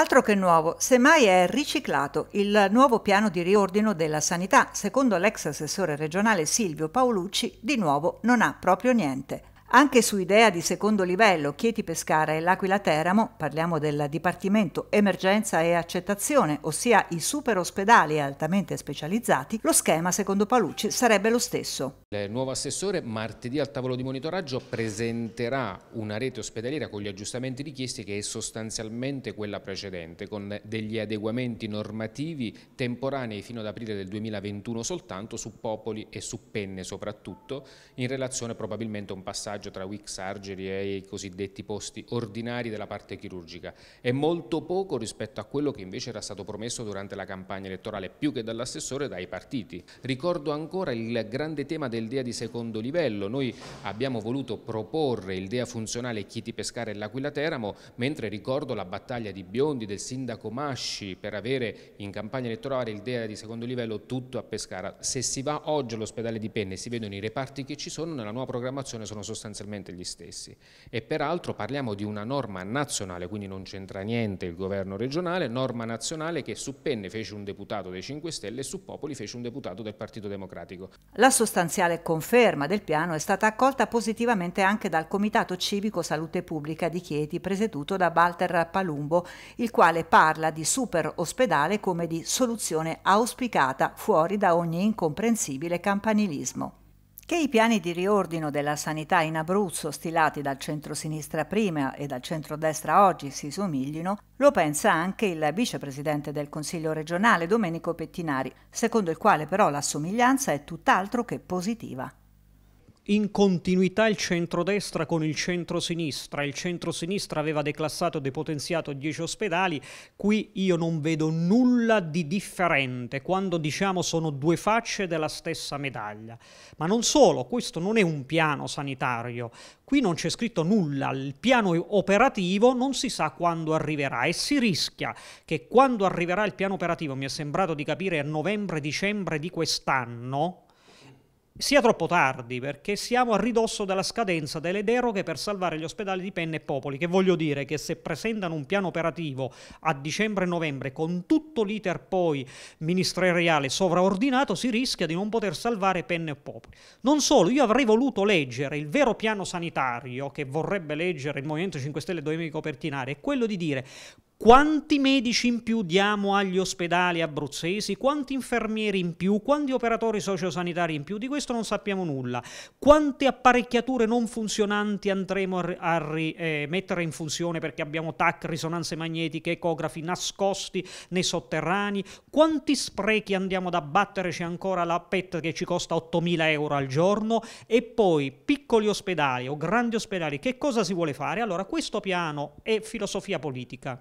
Altro che nuovo, semmai è riciclato il nuovo piano di riordino della sanità. Secondo l'ex assessore regionale Silvio Paolucci, di nuovo non ha proprio niente. Anche su idea di secondo livello, Chieti Pescara e L'Aquila Teramo, parliamo del Dipartimento Emergenza e Accettazione, ossia i super ospedali altamente specializzati, lo schema secondo Palucci sarebbe lo stesso. Il nuovo assessore martedì al tavolo di monitoraggio presenterà una rete ospedaliera con gli aggiustamenti richiesti che è sostanzialmente quella precedente, con degli adeguamenti normativi temporanei fino ad aprile del 2021 soltanto su Popoli e su Penne soprattutto, in relazione probabilmente a un passaggio tra week surgery e i cosiddetti posti ordinari della parte chirurgica. È molto poco rispetto a quello che invece era stato promesso durante la campagna elettorale, più che dall'assessore dai partiti. Ricordo ancora il grande tema del del DEA di secondo livello. Noi abbiamo voluto proporre il DEA funzionale Chiti Pescare e l'Aquila Teramo, mentre ricordo la battaglia di Biondi, del sindaco Masci, per avere in campagna elettorale il DEA di secondo livello tutto a Pescara. Se si va oggi all'ospedale di Penne e si vedono i reparti che ci sono, nella nuova programmazione sono sostanzialmente gli stessi. E peraltro parliamo di una norma nazionale, quindi non c'entra niente il governo regionale, norma nazionale che su Penne fece un deputato dei 5 Stelle e su Popoli fece un deputato del Partito Democratico. La sostanziale eventuale conferma del piano è stata accolta positivamente anche dal Comitato Civico Salute Pubblica di Chieti, presieduto da Walter Palumbo, il quale parla di super ospedale come di soluzione auspicata fuori da ogni incomprensibile campanilismo che i piani di riordino della sanità in Abruzzo stilati dal centro-sinistra prima e dal centro-destra oggi si somiglino, lo pensa anche il vicepresidente del Consiglio regionale Domenico Pettinari, secondo il quale però la somiglianza è tutt'altro che positiva in continuità il centrodestra con il centrosinistra. Il centrosinistra aveva declassato e depotenziato 10 ospedali, qui io non vedo nulla di differente quando diciamo sono due facce della stessa medaglia. Ma non solo, questo non è un piano sanitario, qui non c'è scritto nulla, il piano operativo non si sa quando arriverà e si rischia che quando arriverà il piano operativo, mi è sembrato di capire a novembre-dicembre di quest'anno, sia troppo tardi, perché siamo a ridosso della scadenza delle deroghe per salvare gli ospedali di Penne e Popoli, che voglio dire che se presentano un piano operativo a dicembre e novembre con tutto l'iter poi ministeriale sovraordinato, si rischia di non poter salvare Penne e Popoli. Non solo, io avrei voluto leggere il vero piano sanitario che vorrebbe leggere il Movimento 5 Stelle e Domenico Pertinari, è quello di dire quanti medici in più diamo agli ospedali abruzzesi? Quanti infermieri in più? Quanti operatori sociosanitari in più? Di questo non sappiamo nulla. Quante apparecchiature non funzionanti andremo a, a eh, mettere in funzione perché abbiamo TAC, risonanze magnetiche, ecografi nascosti nei sotterranei? Quanti sprechi andiamo ad abbattere? C'è ancora la PET che ci costa 8.000 euro al giorno? E poi piccoli ospedali o grandi ospedali, che cosa si vuole fare? Allora questo piano è filosofia politica.